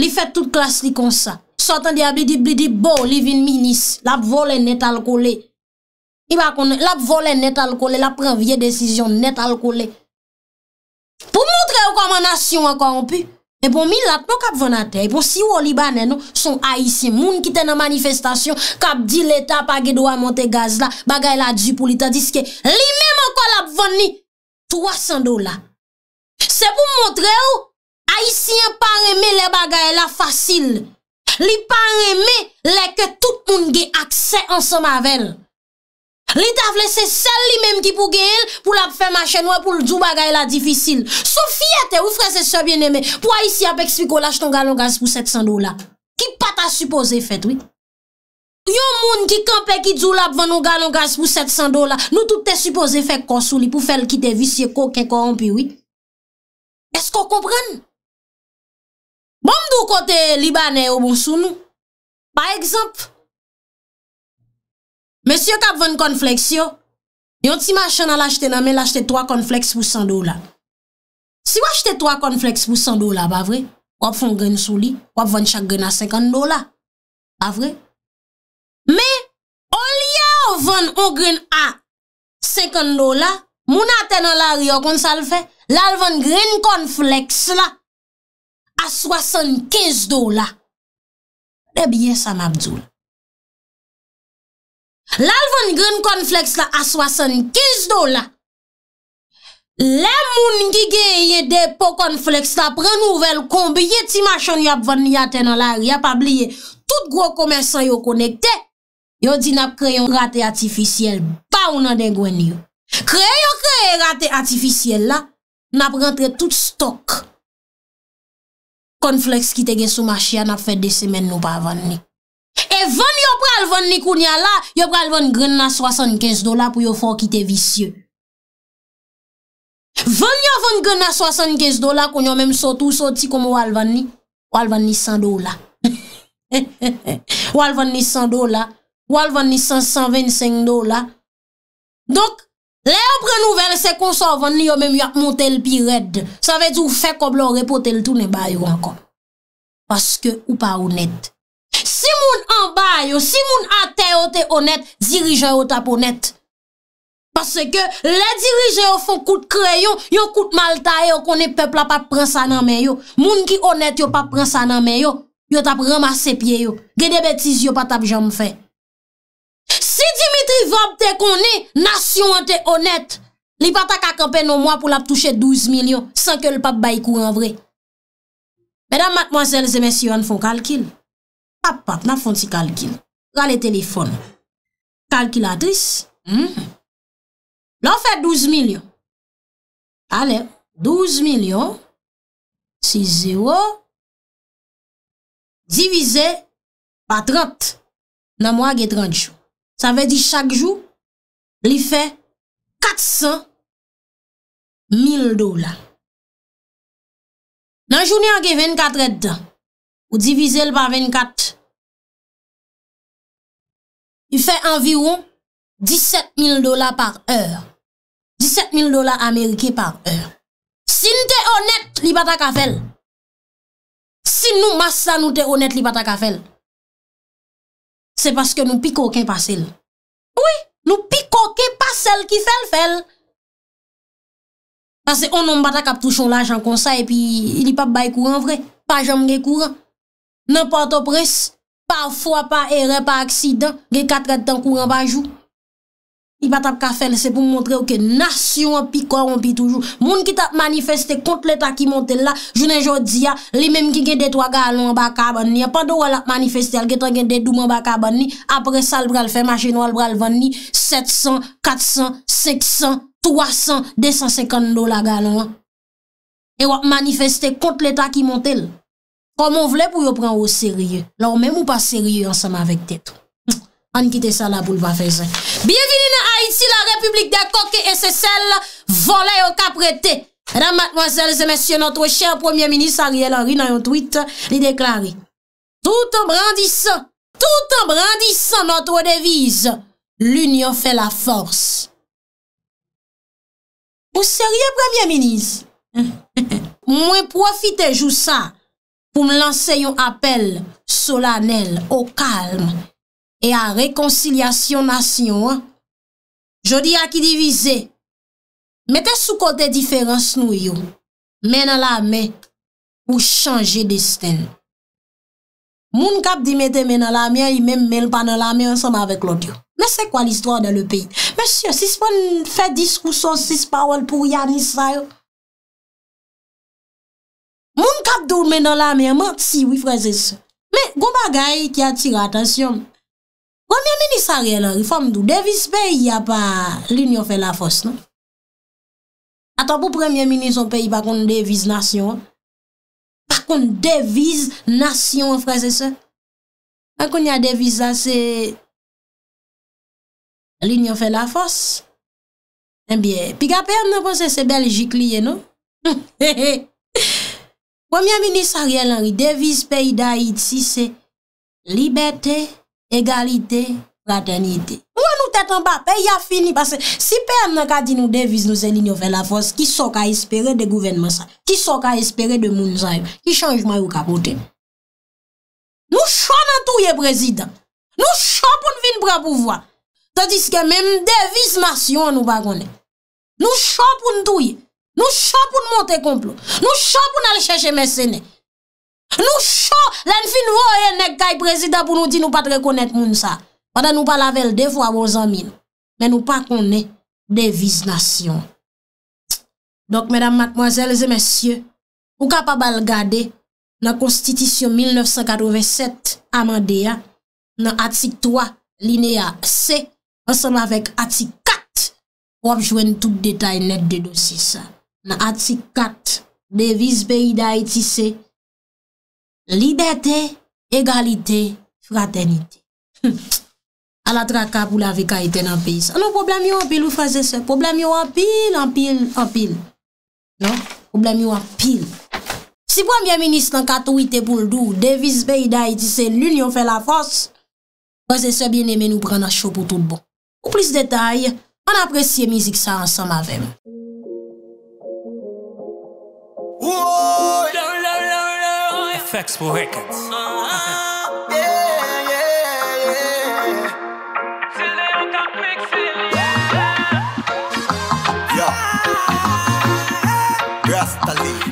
Li fet tout klas li konsa. Sotan di a bli di bli di bo li vin minis. Lap vole net al kole. I bakon, lap vole net al kole. Lap pran vie desisyon net al kole. Po moutre yo kwa manasyon anka anpi. E po milat nou kap venate. E po siwo li banen nou son aisyen. Moun ki ten nan manifestasyon. Kap di leta pa ge do a monte gaz la. Bagay la djipou li ta diske. Li menm anka lap veni. 300 dola. Se pou mwotre ou, a isi yon pa reme le bagay la fasil. Li pa reme le ke tout moun ge akse anson mavel. Li taf lesse sel li mem ki pou ge el, pou la fe machen wè pou ljou bagay la difisil. Sou fiyete ou fre se se bieneme, pou a isi ap ekspiko oh, lach ton galon gaz pou 700 dola. Ki pata suppose fet, wè. Yon moun ki kampe ki djou lab vwa nou galon gaz pou 700 dola, nou tout te suppose fet konsou li pou fel ki te visye koke koron pi wè. Esko kompren? Bon mdou kote libanè yo bon sou nou? Par ekzamp? Mese yo kap ven kon fleks yo, yon ti machan al achete nan men, lachete 3 kon fleks pou 100 dola. Si wachete 3 kon fleks pou 100 dola, ba vre? Wap fon gren sou li, wap ven chak gren a 50 dola. Ba vre? Me, olia ou ven on gren a 50 dola, Moun a tenon lari yo kon sal fe, lalvan green kon fleks la, a 75 do la. Debyen eh sa mabdou. Lalvan green kon fleks la a 75 do la. Le moun gigye ye depo kon fleks la pre nouvel konbye ti machan yap vwenni a tenon lari yap abliye. Tout gro komersan yo konekte, yo di nap kreyon rate atifisyel, ba ou nan den gwen yo. Kreye yo kreye rate atifisye la, na prentre tout stok kon fleks ki te gen sou machia na fe de semen nou pa avan ni. E van yo pral van ni koun ya la, yo pral van gren na 75 dola pou yo fok ki te visye. Van yo van gren na 75 dola koun yo menm sotou soti koum wal van ni, wal <laughs> van ni 100 dola. Wal van ni 100 dola, wal van ni 125 dola. Le yo pre nouvel se konsorvan ni yo menm yak montel pi red. Sa ve di ou fe koblo repote l tou ne bayo ankom. Paske ou pa onet. Si moun an bayo, si moun an teyo te onet, dirije yo tap onet. Paske le dirije yo fon kout kreyon, yo kout malta yo konen pepla pa pransa nan men yo. Moun ki onet yo pa pransa nan men yo, yo tap ramase pie yo. Gede betis yo pa tap jam fe. Sivab te koni, nasyon te onet. Li pata kakampe nou mwa pou lap touche 12 milyon, san ke l pap bay kou an vre. Medan matmwazel zemensi yon fon kalkil. Pap pat, na fon si kalkil. Ra le telefon. Kalkilatris. Hmm. La fè 12 milyon. Ale, 12 milyon, 6 zéro, divize pa 30 nan mwa ge 30 chou. sa ve di chak jou li fe 400.000 dola. Nan jouni anke 24 et dan, ou divize l pa 24, li fe envirou 17.000 dola par er. 17.000 dola amerike par er. Si nou te honet li pata ka fel, si nou massa nou te honet li pata ka fel, Se paske nou pikoke pa sel. Ouye, nou pikoke pa sel ki fel-fel. Pase ou nou mbata kap touchon la jan konsa e pi li pa bay kouran vre. Pa jom ge kouran. Nampato pres. Parfwa pa ere pa aksidan. Ge katre tan kouran pa jou. I pat ap kafel se pou mwontre ouke nasyon anpi kor anpi toujou. Moun ki tap manifeste kont l'Etat ki montel la, jounen jò di ya, ah, li mèm ki gen det wak alon baka ban ni. Apan do wak manifestel, getan gen det douman baka ban ni, apre sa l'bral fèm, ajen wak l'bral van ni, 700, 400, 600, 300, 250 do la galan la. E wak manifeste kont l'Etat ki montel. Komon vle pou yo pran ou serye, la ou mèm ou pa serye ansam avèk tetou. An kite sa la boule va fezen. Bienveni nan Haiti la republik de Koke et se sel volay ou kaprete. Madame, mademoiselle, zemensye, notre cher premier ministre Ariel Henry nan yon tweet li deklari. Tout en brandissant, tout en brandissant notre devise, l'union fait la force. Ou seriè premier ministre? <laughs> Mwen profite jou sa pou m lanse yon apel solanel, au kalm, E a rekoncilasyon nasyon an. Jodi a ki divize. Mete sou kote diferans nou yo. Men alame pou chanje desten. Moun kap di mete men alame, yi men men pan alame ansanm avek lodyo. Mè se kwa l'histoire de l'e peyi? Mè sye, si s'pon fè diskouson, si s'pawol pou yani sayo? Moun kap do men alame, mè ti wifreze se. Mè goma gayi ki atira atasyon. Premye mini sarye lan, reform dou, devise peyi ya pa l'Union fè la fòs, non? Atan pou premye mini son peyi pa kon devise nasyon, an? Pa kon devise nasyon, frè se se. An kon ya devise sa se... L'Union fè la fòs. En biye, pi ga pey an mè posè se Belgique liye, non? Premye mini sarye lan, devise peyi da it si se... Liberté. Egalite, fraternite. Mwen nou tetan pa, pe ya fini. Si pe an nan ka di nou deviz nou zeni nyo fe la fos, ki so ka espere de gouvenman sa? Ki so ka espere de moun zaym? Ki chanjman yo kapote? Nou chan nan touye, prezident. Nou chan pou nou vin prapouvoa. Se diske, men deviz mas yon nou bagone. Nou chan pou nou touye. Nou chan pou nou monte komplo. Nou chan pou nou alcheche mese nek. Nou chan, len fin woye nek kaj prezida pou nou di nou pat rekonet moun sa. Wanda nou pala vel devwa wazan min. Men nou pa konen deviz nasyon. Dok, medan matmoazelze, mesye, ou ka pa balgade, nan Konstitisyon 1987, amande ya, nan Atik 3, linea se, anseman vek Atik 4, wap jwen tout detay net dedosi sa. Nan Atik 4, deviz beyi da iti se, Libertè, egalitè, fraternitè. A la traka pou la vika itè nan peyi sa. An nou problem yo an pil ou faze se? Problem yo an pil, an pil, an pil. Non? Problem yo an pil. Si pou an byen minist an kato itè pou l'dou, devis be yida itise l'union fè la fos, faze se bien eme nou pran an chou pou tout bon. Ou plis detay, an apresye mizik sa ansan ma vem. Flexible Records. <laughs> Yeah, yeah, yeah, yeah, yeah.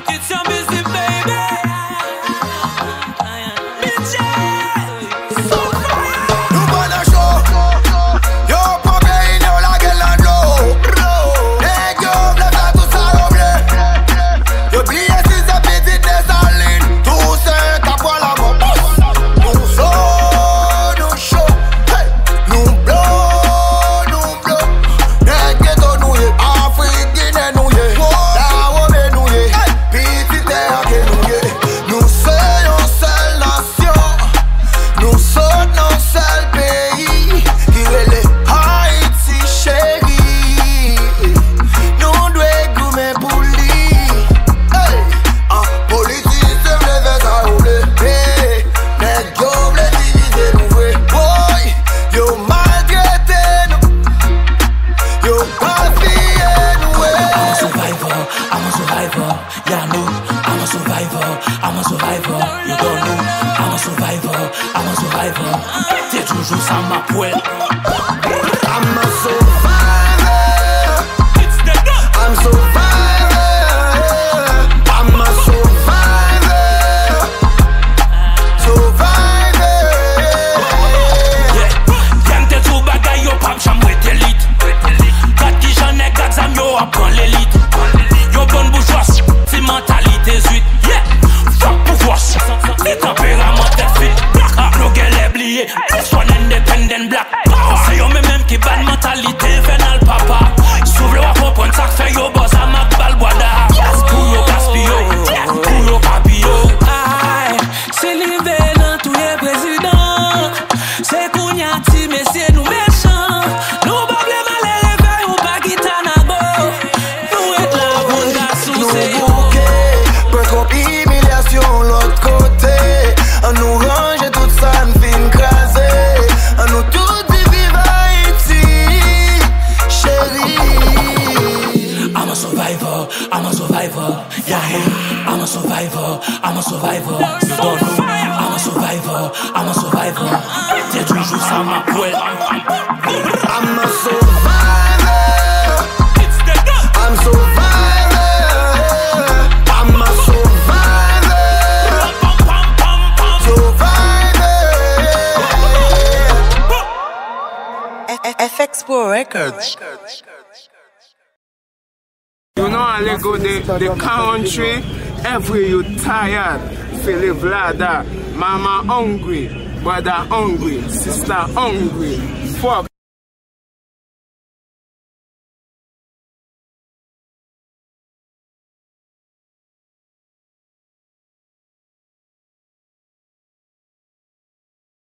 Lego de country, every you tired, fili vlada, mama hungry, bwada hungry, sista hungry, fok.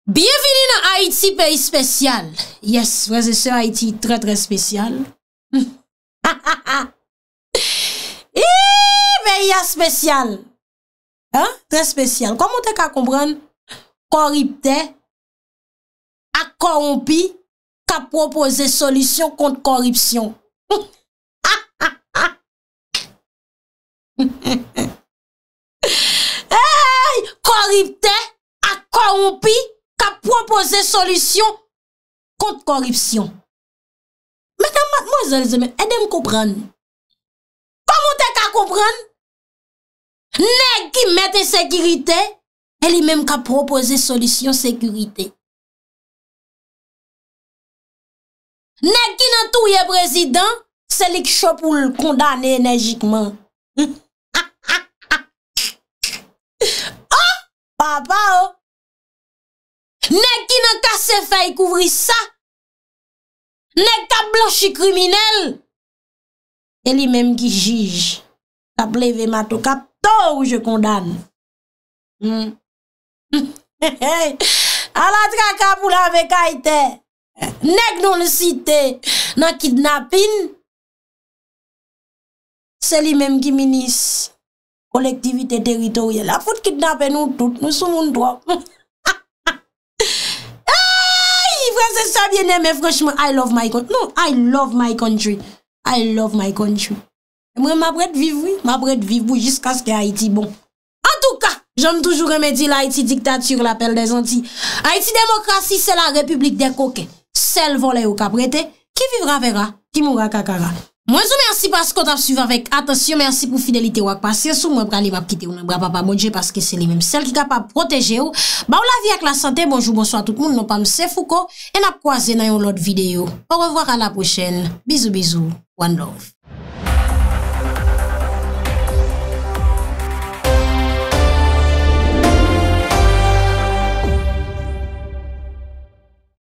Bienveni na Haiti pey spesyal. Yes, waze se Haiti tre tre spesyal. Ha ha ha! y a spesyal. Ha? Tre spesyal. Koman te ka kompran? Koripte a korompi ka propose solisyon kont koripsyon. Ha? Ha? Ha? Ha? Ha? Ha? Ha? Ha? Ha? Ha? Ha? Koripte a korompi ka propose solisyon kont koripsyon. Mwen a mwen zan zan men, e de m kompran? Koman te ka kompran? Ne ki mette sekirite, e li menm ka propoze solisyon sekirite. Ne ki nan touye prezident, se li kchop ou l kondane enerjikman. <laughs> Oh, papa, oh! Ne ki nan ka se faye kouvri sa, ne ka blanchi kriminel, e li menm ki jige, sa pleve mato kap, To ou je kondan. A hmm. la <laughs> tra kapou la vek a ite. Nek nou le site. Nan kidnapin. Se li menm ki minis. Kolektivite teritorye la. Fout kidnapen nou tout. Nou sou moun do. <laughs> Ayy. Franses sa biene. Men fransman. I love my country. Non. I love my country. I love my country. Mwen m apret vivwi, m apret vivwi Jiska skè Haiti bon An touka, jom toujou remedi la Haiti diktatür La pelle de zanti Haiti demokrasi, se la republik de koke Sel vole ou kaprete Ki vivra vera, ki moura kakara Mwen sou mersi paskot ap suvi avèk Atensyon mersi pou fidelite wak pasye Sou mwen pran li wap kite ou nan bra pa pa modje Paske se li menm sel ki ka pa proteje ou Ba ou la vi ak la sante, bonjou, bonso a tout moun Non pa mse fuko, en ap kwa ze nan yon lot videyo Ou revoar an la pochen Bizou, bizou, one love